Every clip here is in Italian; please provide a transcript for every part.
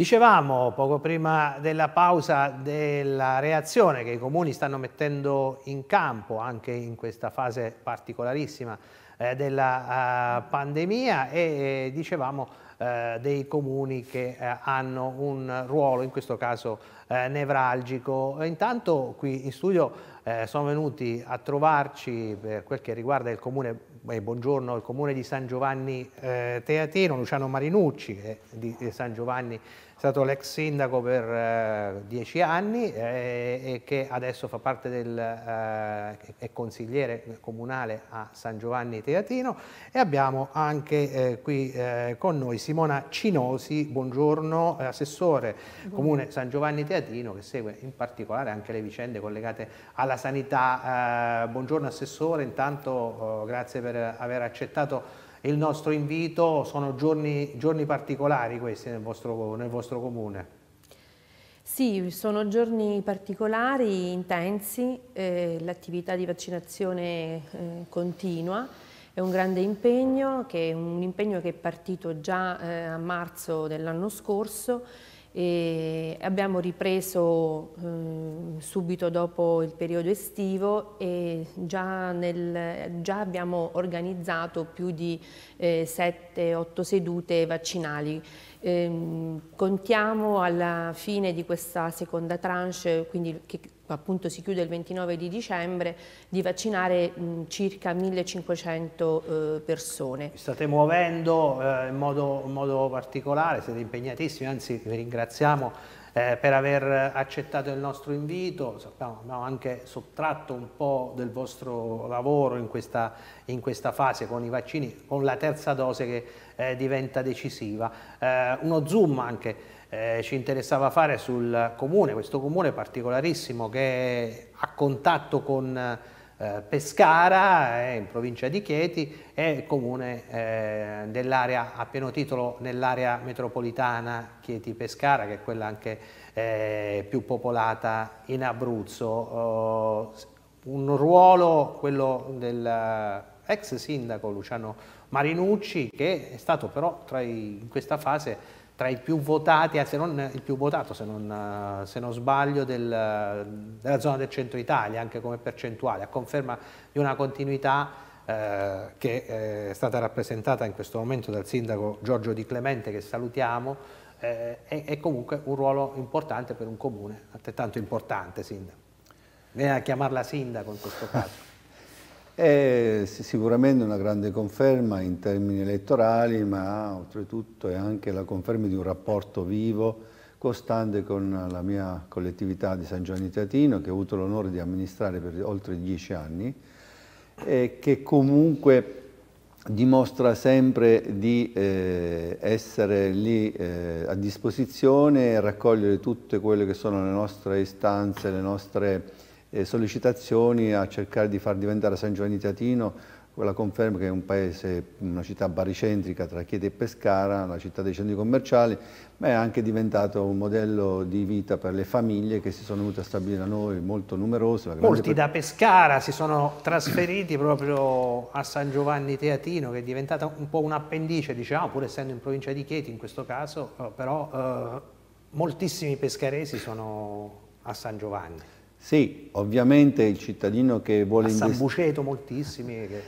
Dicevamo poco prima della pausa della reazione che i comuni stanno mettendo in campo anche in questa fase particolarissima eh, della eh, pandemia e eh, dicevamo eh, dei comuni che eh, hanno un ruolo in questo caso eh, nevralgico. Intanto qui in studio sono venuti a trovarci per quel che riguarda il comune eh, buongiorno al comune di San Giovanni eh, Teatino, Luciano Marinucci, che di, di eh, San Giovanni è stato l'ex sindaco per eh, dieci anni eh, e che adesso fa parte del, è consigliere comunale a San Giovanni Teatino e abbiamo anche qui con noi Simona Cinosi, buongiorno, assessore buongiorno. comune San Giovanni Teatino che segue in particolare anche le vicende collegate alla sanità. buongiorno assessore, intanto oh, grazie per per aver accettato il nostro invito. Sono giorni, giorni particolari questi nel vostro, nel vostro comune. Sì, sono giorni particolari, intensi, eh, l'attività di vaccinazione eh, continua, è un grande impegno, che è un impegno che è partito già eh, a marzo dell'anno scorso e abbiamo ripreso eh, subito dopo il periodo estivo e già, nel, già abbiamo organizzato più di eh, 7-8 sedute vaccinali. Eh, contiamo alla fine di questa seconda tranche, quindi che appunto si chiude il 29 di dicembre, di vaccinare mh, circa 1500 eh, persone. State muovendo eh, in, modo, in, modo, particolare, siete impegnatissimi, anzi vi ringraziamo eh, per aver accettato il nostro invito, sappiamo, abbiamo anche sottratto un po' del vostro lavoro in questa, in questa fase con i vaccini, con la terza dose che eh, diventa decisiva. Eh, uno zoom anche eh, ci interessava fare sul comune, questo comune particolarissimo che è a contatto con eh, Pescara, eh, in provincia di Chieti, è il comune dell'area, eh, a pieno titolo, nell'area metropolitana Chieti-Pescara, che è quella anche eh, più popolata in Abruzzo. Oh, un ruolo, quello dell'ex sindaco Luciano Marinucci, che è stato però i, in questa fase tra i più votati, se non il più votato se non, se non sbaglio, del, della zona del centro Italia, anche come percentuale, a conferma di una continuità eh, che eh, è stata rappresentata in questo momento dal sindaco Giorgio Di Clemente, che salutiamo, eh, è, è, comunque un ruolo importante per un comune, altrettanto importante sindaco. Viene a chiamarla sindaco in questo caso. È sicuramente una grande conferma in termini elettorali, ma oltretutto è anche la conferma di un rapporto vivo, costante con la mia collettività di San Giovanni Teatino, che ho avuto l'onore di amministrare per oltre dieci anni, e che comunque dimostra sempre di eh, essere lì eh, a disposizione e raccogliere tutte quelle che sono le nostre istanze, le nostre sollecitazioni a cercare di far diventare San Giovanni Teatino quella conferma che è un paese, una città baricentrica tra Chieti e Pescara, una città dei centri commerciali, ma è anche diventato un modello di vita per le famiglie che si sono venute a stabilire da noi, molto numerose. Molti da Pescara si sono trasferiti proprio a San Giovanni Teatino, che è diventata un po' un appendice, diciamo, pur essendo in provincia di Chieti in questo caso, eh, però eh, moltissimi pescaresi sono a San Giovanni. Sì, ovviamente il cittadino che vuole investire... San Buceto moltissimi... Eh,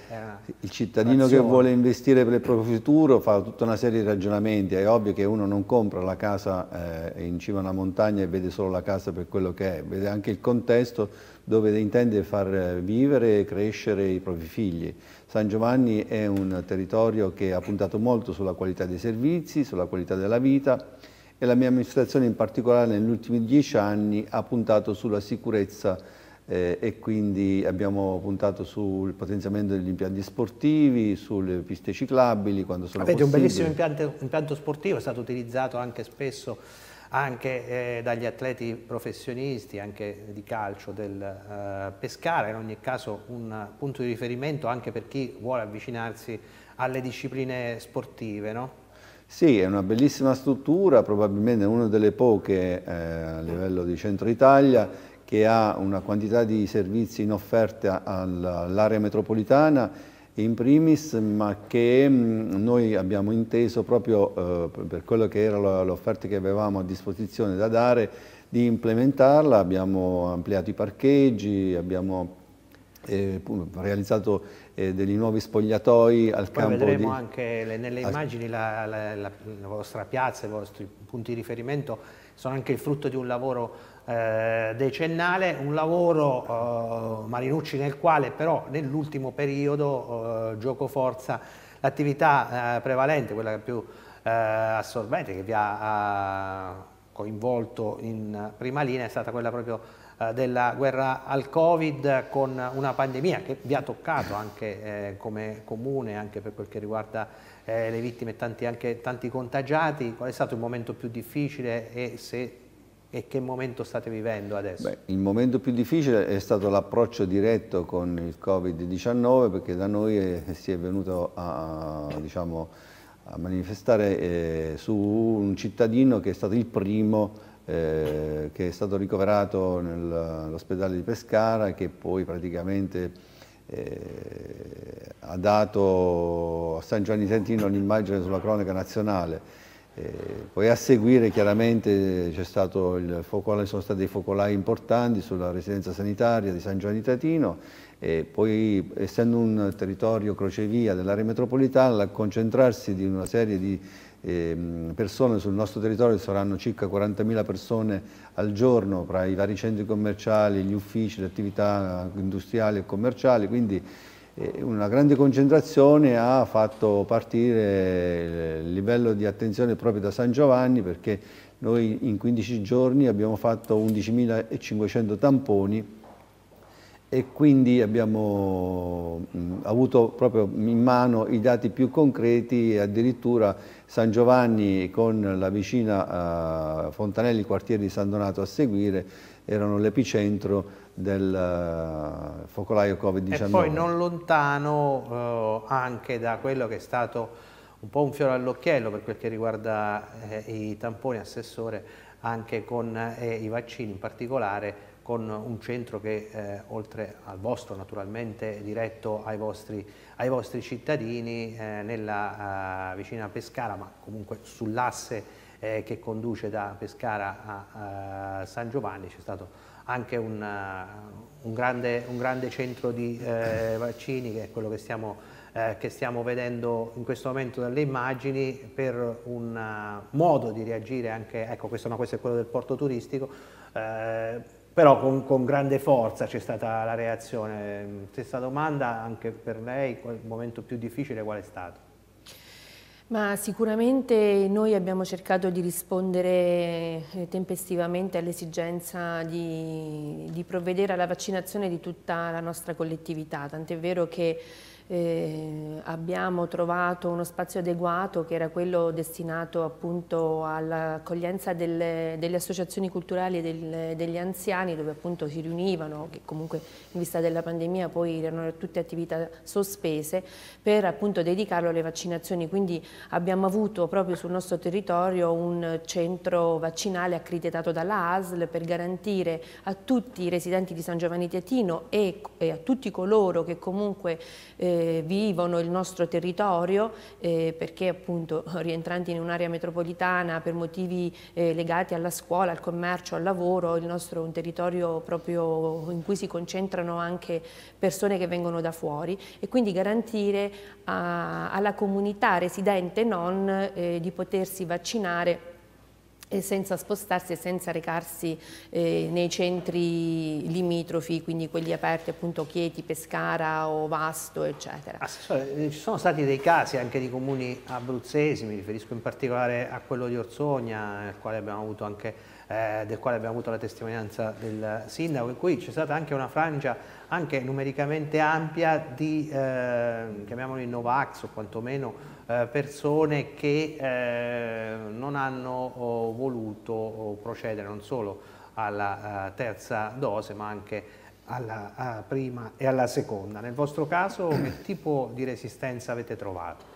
il cittadino nazione. che vuole investire per il proprio futuro fa tutta una serie di ragionamenti, è ovvio che uno non compra la casa eh, in cima a una montagna e vede solo la casa per quello che è, vede anche il contesto dove intende far eh, vivere e crescere i propri figli. San Giovanni è un territorio che ha puntato molto sulla qualità dei servizi, sulla qualità della vita, e la mia amministrazione in particolare negli ultimi dieci anni ha puntato sulla sicurezza eh, e quindi abbiamo puntato sul potenziamento degli impianti sportivi, sulle piste ciclabili quando sono Avete possibili. un bellissimo impianto, impianto sportivo, è stato utilizzato anche spesso anche eh, dagli atleti professionisti, anche di calcio del eh, Pescara, in ogni caso un punto di riferimento anche per chi vuole avvicinarsi alle discipline sportive. No? Sì, è una bellissima struttura, probabilmente una delle poche eh, a livello di centro Italia che ha una quantità di servizi in offerta all'area metropolitana in primis, ma che mm, noi abbiamo inteso proprio eh, per quello che era l'offerta che avevamo a disposizione da dare, di implementarla, abbiamo ampliato i parcheggi, abbiamo eh, realizzato eh, degli nuovi spogliatoi al Poi campo. vedremo di... anche le, nelle immagini la, la, la, la, vostra piazza, i vostri punti di riferimento sono anche il frutto di un lavoro eh, decennale, un lavoro eh, Marinucci nel quale però nell'ultimo periodo eh, gioco forza l'attività eh, prevalente, quella più assorbente che vi ha coinvolto in prima linea è stata quella proprio eh, della guerra al Covid con una pandemia che vi ha toccato anche eh, come comune, anche per quel che riguarda eh, le vittime e tanti, anche tanti contagiati. Qual è stato il momento più difficile e se e che momento state vivendo adesso? Beh, il momento più difficile è stato l'approccio diretto con il Covid-19 perché da noi è, si è venuto a, diciamo, a manifestare eh, su un cittadino che è stato il primo eh, che è stato ricoverato nell'ospedale di Pescara che poi praticamente eh, ha dato a San Giovanni Sentino un'immagine sulla cronaca nazionale. Eh, poi a seguire chiaramente c'è stato il focolai, sono stati dei focolai importanti sulla residenza sanitaria di San Giovanni Tatino e poi essendo un territorio crocevia dell'area metropolitana, a concentrarsi di una serie di Ehm, persone sul nostro territorio saranno circa 40.000 persone al giorno tra i vari centri commerciali, gli uffici, le attività industriali e commerciali, quindi eh, una grande concentrazione ha fatto partire il livello di attenzione proprio da San Giovanni perché noi in 15 giorni abbiamo fatto 11.500 tamponi e quindi abbiamo mm, avuto proprio in mano i dati più concreti e addirittura San Giovanni con la vicina eh, Fontanelli, il quartiere di San Donato a seguire, erano l'epicentro del eh, focolaio Covid-19. E poi non lontano eh, anche da quello che è stato un po' un fiore all'occhiello per quel che riguarda eh, i tamponi, assessore, anche con eh, i vaccini in particolare, con un centro che eh, oltre al vostro naturalmente diretto ai vostri, ai vostri cittadini eh, nella eh, vicina Pescara ma comunque sull'asse eh, che conduce da Pescara a, a San Giovanni c'è stato anche un, eh, un, grande, un grande, centro di eh, vaccini che è quello che stiamo, che stiamo, vedendo in questo momento dalle immagini per un modo di reagire anche, ecco questo, no, questo è quello del porto turistico però con, con, grande forza c'è stata la reazione. Stessa domanda anche per lei, il momento più difficile qual è stato? Ma sicuramente noi abbiamo cercato di rispondere eh, tempestivamente all'esigenza di, di provvedere alla vaccinazione di tutta la nostra collettività, tant'è vero che eh, abbiamo trovato uno spazio adeguato che era quello destinato appunto all'accoglienza delle, delle, associazioni culturali e del, degli anziani dove appunto si riunivano, che comunque in vista della pandemia poi erano tutte attività sospese, per appunto dedicarlo alle vaccinazioni. Quindi abbiamo avuto proprio sul nostro territorio un centro vaccinale accreditato dalla ASL per garantire a tutti i residenti di San Giovanni Tietino e, e a tutti coloro che comunque eh, eh, vivono il nostro territorio eh, perché appunto rientranti in un'area metropolitana per motivi eh, legati alla scuola, al commercio, al lavoro, il nostro è un territorio proprio in cui si concentrano anche persone che vengono da fuori e quindi garantire a, alla comunità residente e non eh, di potersi vaccinare e senza spostarsi e senza recarsi eh, nei centri limitrofi, quindi quelli aperti appunto Chieti, Pescara o Vasto, eccetera. Assessore, ah, cioè, eh, ci sono stati dei casi anche di comuni abruzzesi, mi riferisco in particolare a quello di Orsogna, quale anche, eh, del quale abbiamo avuto la testimonianza del sindaco, in cui c'è stata anche una frangia anche numericamente ampia di, eh, chiamiamoli Novax o quantomeno eh, persone che eh, non hanno oh, voluto oh, procedere non solo alla eh, terza dose ma anche alla prima e alla seconda. Nel vostro caso che tipo di resistenza avete trovato?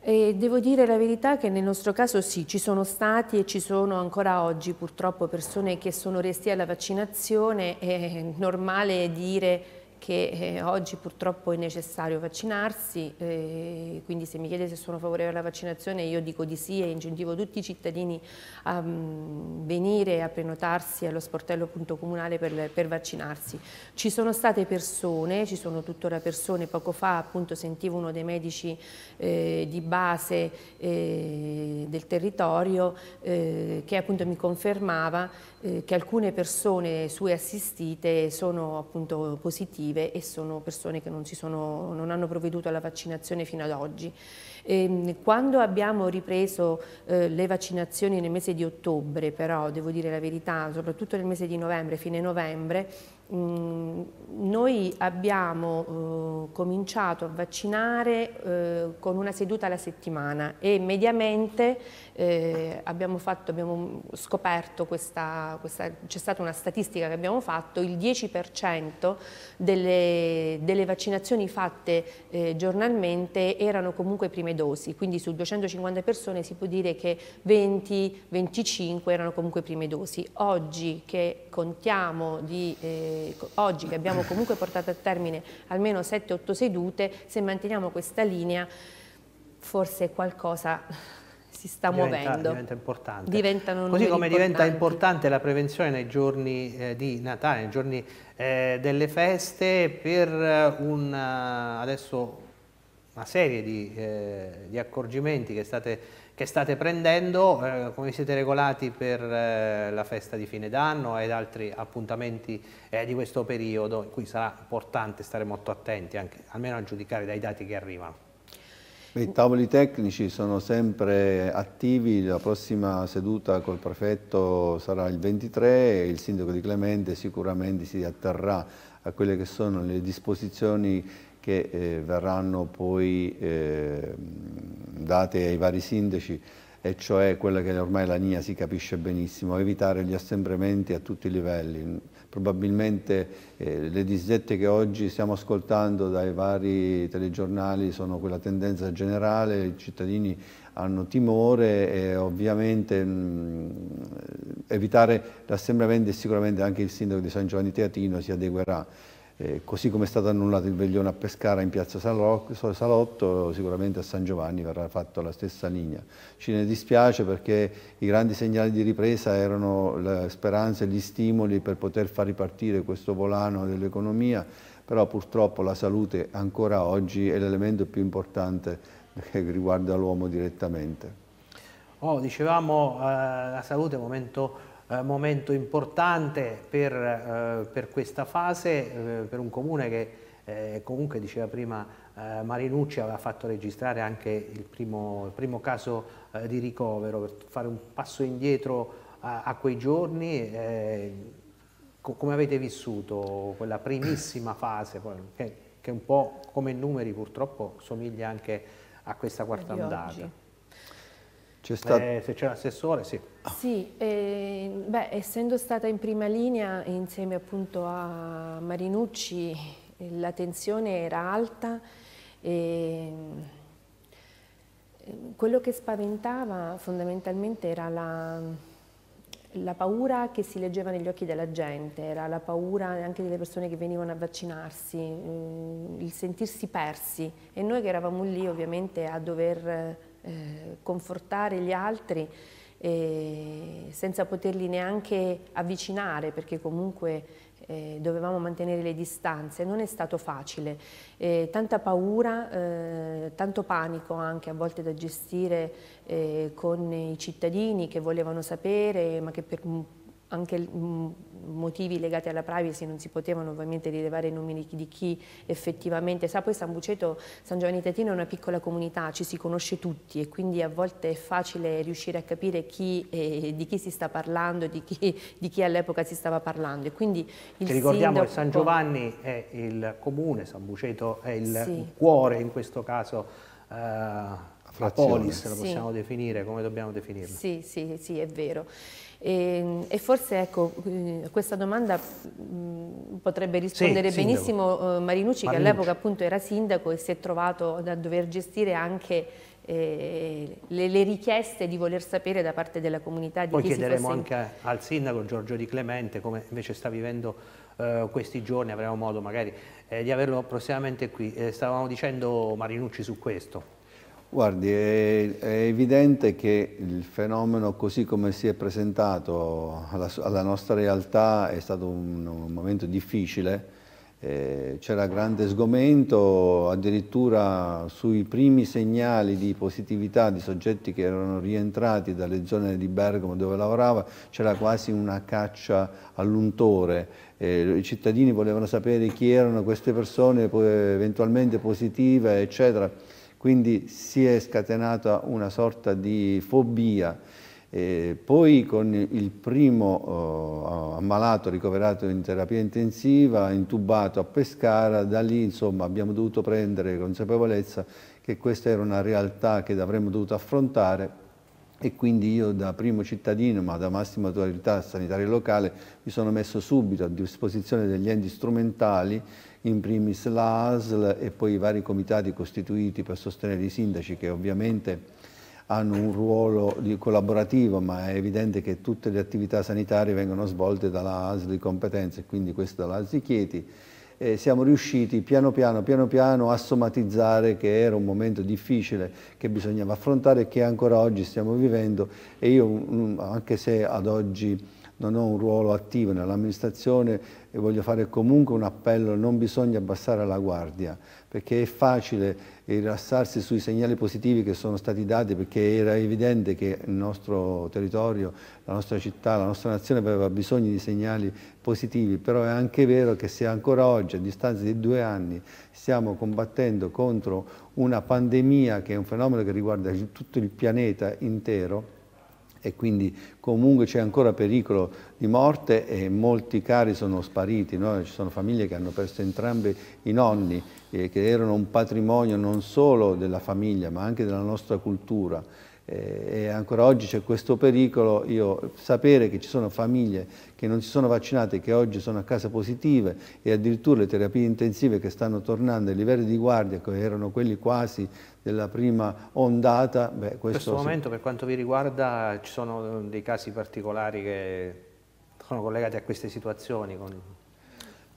E devo dire la verità che nel nostro caso sì, ci sono stati e ci sono ancora oggi purtroppo persone che sono resti alla vaccinazione, è normale dire che eh, oggi purtroppo è necessario vaccinarsi, eh, quindi se mi chiede se sono favorevole alla vaccinazione io dico di sì e incentivo tutti i cittadini a um, venire a prenotarsi allo sportello.comunale per, per vaccinarsi. Ci sono state persone, ci sono tuttora persone, poco fa appunto sentivo uno dei medici eh, di base eh, del territorio eh, che appunto mi confermava eh, che alcune persone sue assistite sono appunto positive positive e sono persone che non, sono, non hanno provveduto alla vaccinazione fino ad oggi. E, ehm, quando abbiamo ripreso eh, le vaccinazioni nel mese di ottobre, però devo dire la verità, soprattutto nel mese di novembre, fine novembre, mm, noi abbiamo eh, cominciato a vaccinare eh, con una seduta alla settimana e mediamente eh, abbiamo, fatto, abbiamo, scoperto questa, questa c'è stata una statistica che abbiamo fatto, il 10% delle, delle, vaccinazioni fatte eh, giornalmente erano comunque prime dosi, quindi su 250 persone si può dire che 20-25 erano comunque prime dosi. Oggi che contiamo di, eh, oggi che abbiamo comunque portato a termine almeno 7-8 sedute, se manteniamo questa linea forse qualcosa si sta diventa, muovendo. Diventa importante. Diventano Così come importanti. diventa importante la prevenzione nei giorni eh, di Natale, nei giorni eh, delle feste, per eh, un, eh, adesso, una serie di, eh, di, accorgimenti che state, che state prendendo, eh, come siete regolati per la festa di fine d'anno ed altri appuntamenti di questo periodo, in cui sarà importante stare molto attenti, anche, almeno a giudicare dai dati che arrivano. I tavoli tecnici sono sempre attivi, la prossima seduta col prefetto sarà il 23 e il sindaco di Clemente sicuramente si atterrà a quelle che sono le disposizioni che eh, verranno poi eh, date ai vari sindaci e cioè quella che ormai la NIA si capisce benissimo, evitare gli assembramenti a tutti i livelli, probabilmente eh, le disdette che oggi stiamo ascoltando dai vari telegiornali sono quella tendenza generale, i cittadini hanno timore e ovviamente mh, mm, evitare l'assembramento e sicuramente anche il sindaco di San Giovanni Teatino si adeguerà. Eh, così come è stato annullato il veglione a Pescara in piazza Salotto, sicuramente a San Giovanni verrà fatta la stessa linea. Ci ne dispiace perché i grandi segnali di ripresa erano le speranze e gli stimoli per poter far ripartire questo volano dell'economia, però purtroppo la salute ancora oggi è l'elemento più importante che riguarda l'uomo direttamente. Oh, dicevamo eh, la salute è un momento eh, momento importante per, eh, per questa fase, eh, per un comune che eh, comunque diceva prima eh, Marinucci aveva fatto registrare anche il primo, il primo caso di ricovero, per fare un passo indietro a, a quei giorni come avete vissuto quella primissima fase, che, che, un po' come numeri purtroppo somiglia anche a questa quarta ondata? Stato... Eh, se c'è l'assessore, sì. Sì, eh, beh, essendo stata in prima linea insieme appunto a Marinucci, eh, la tensione era alta e mm, eh, quello che spaventava fondamentalmente era la, la paura che si leggeva negli occhi della gente, era la paura anche delle persone che venivano a vaccinarsi, mm, il sentirsi persi e noi che eravamo lì ovviamente a dover eh, confortare gli altri eh, senza poterli neanche avvicinare perché comunque eh, dovevamo mantenere le distanze, non è stato facile, eh, tanta paura, eh, tanto panico anche a volte da gestire eh, con i cittadini che volevano sapere ma che per anche mm, motivi legati alla privacy non si potevano ovviamente rilevare i nomi di chi effettivamente sa poi San Buceto, San Giovanni Tatino è una piccola comunità ci si conosce tutti e quindi a volte è facile riuscire a capire chi, eh, di chi si sta parlando di chi, chi all'epoca si stava parlando e quindi il Ci ricordiamo sindaco... che San Giovanni è il comune San Buceto è il sì. cuore in questo caso eh, la polis la possiamo sì. definire come dobbiamo definirlo? sì sì sì è vero e, e forse ecco, eh, questa domanda mm, potrebbe rispondere sì, benissimo Marinucci, eh, Marinucci, che all'epoca appunto era sindaco e si è trovato da dover gestire anche eh, le, le, richieste di voler sapere da parte della comunità di Poi chiederemo fosse... anche al sindaco Giorgio Di Clemente come invece sta vivendo eh, questi giorni, avremo modo magari eh, di averlo prossimamente qui. Eh, stavamo dicendo Marinucci su questo. Guardi, è, è, evidente che il fenomeno così come si è presentato alla, alla nostra realtà è stato un, un momento difficile, eh, c'era grande sgomento, addirittura sui primi segnali di positività di soggetti che erano rientrati dalle zone di Bergamo dove lavorava, c'era quasi una caccia all'untore, eh, i cittadini volevano sapere chi erano queste persone eventualmente positive, eccetera quindi si è scatenata una sorta di fobia. E poi con il primo eh, ammalato ricoverato in terapia intensiva, intubato a Pescara, da lì insomma, abbiamo dovuto prendere consapevolezza che questa era una realtà che avremmo dovuto affrontare e quindi io da primo cittadino, ma da massima autorità sanitaria locale, mi sono messo subito a disposizione degli enti strumentali, in primis l'ASL e poi i vari comitati costituiti per sostenere i sindaci che ovviamente hanno un ruolo collaborativo, ma è evidente che tutte le attività sanitarie vengono svolte dalla ASL di e quindi questo dall'ASL di Chieti eh, siamo riusciti piano piano, piano piano a somatizzare che era un momento difficile che bisognava affrontare e che ancora oggi stiamo vivendo e io mm, anche se ad oggi non ho un ruolo attivo nell'amministrazione e voglio fare comunque un appello, non bisogna abbassare la guardia, perché è facile rilassarsi sui segnali positivi che sono stati dati, perché era evidente che il nostro territorio, la nostra città, la nostra nazione aveva bisogno di segnali positivi, però è anche vero che se ancora oggi, a distanza di due anni, stiamo combattendo contro una pandemia che è un fenomeno che riguarda tutto il pianeta intero, e quindi comunque c'è ancora pericolo di morte e molti cari sono spariti, no? ci sono famiglie che hanno perso entrambi i nonni, eh, che erano un patrimonio non solo della famiglia ma anche della nostra cultura eh, e ancora oggi c'è questo pericolo, io, sapere che ci sono famiglie che non si sono vaccinate, che oggi sono a casa positive e addirittura le terapie intensive che stanno tornando ai livelli di guardia che erano quelli quasi della prima ondata. Beh, questo In questo si... momento per quanto vi riguarda ci sono dei casi particolari che sono collegati a queste situazioni? Con...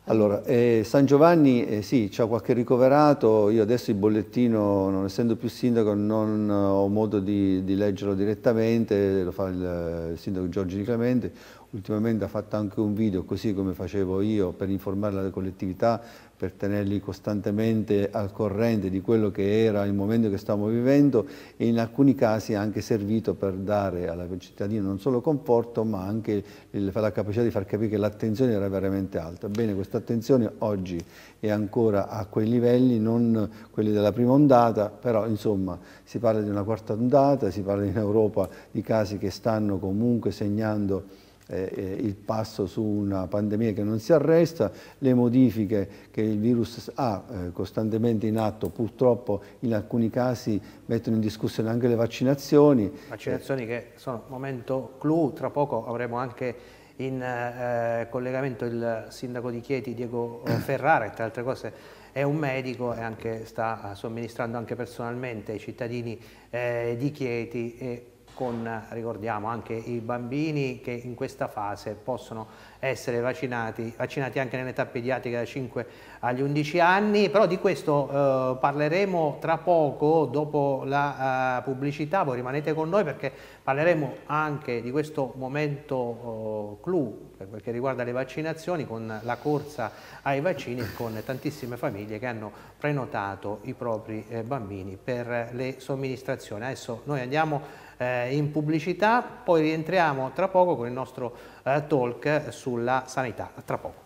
Allora, eh, San Giovanni eh, sì, c'è qualche ricoverato, io adesso il bollettino, non essendo più sindaco, non ho modo di, di leggerlo direttamente, lo fa il, il sindaco Giorgio Di Clemente, ultimamente ha fatto anche un video, così come facevo io, per informare la collettività per tenerli costantemente al corrente di quello che era il momento che stavamo vivendo e in alcuni casi è anche servito per dare alla cittadina non solo conforto ma anche la capacità di far capire che l'attenzione era veramente alta. Bene, questa attenzione oggi è ancora a quei livelli, non quelli della prima ondata, però insomma si parla di una quarta ondata, si parla in Europa di casi che stanno comunque segnando eh, eh, il passo su una pandemia che non si arresta, le modifiche che il virus ha eh, costantemente in atto, purtroppo in alcuni casi mettono in discussione anche le vaccinazioni. Vaccinazioni eh. che sono momento clou, tra poco avremo anche in eh, collegamento il sindaco di Chieti Diego eh, Ferrara, che tra altre cose è un medico e anche sta somministrando anche personalmente ai cittadini di Chieti con, ricordiamo, anche i bambini che in questa fase possono essere vaccinati, vaccinati anche nell'età pediatrica da 5 agli 11 anni, però di questo eh, parleremo tra poco dopo la eh, pubblicità, voi rimanete con noi perché parleremo anche di questo momento eh, clou per quel che riguarda le vaccinazioni con la corsa ai vaccini e con tantissime famiglie che hanno prenotato i propri eh, bambini per le somministrazioni. Adesso noi andiamo eh, in pubblicità, poi rientriamo tra poco con il nostro eh, talk sulla sanità. Tra poco.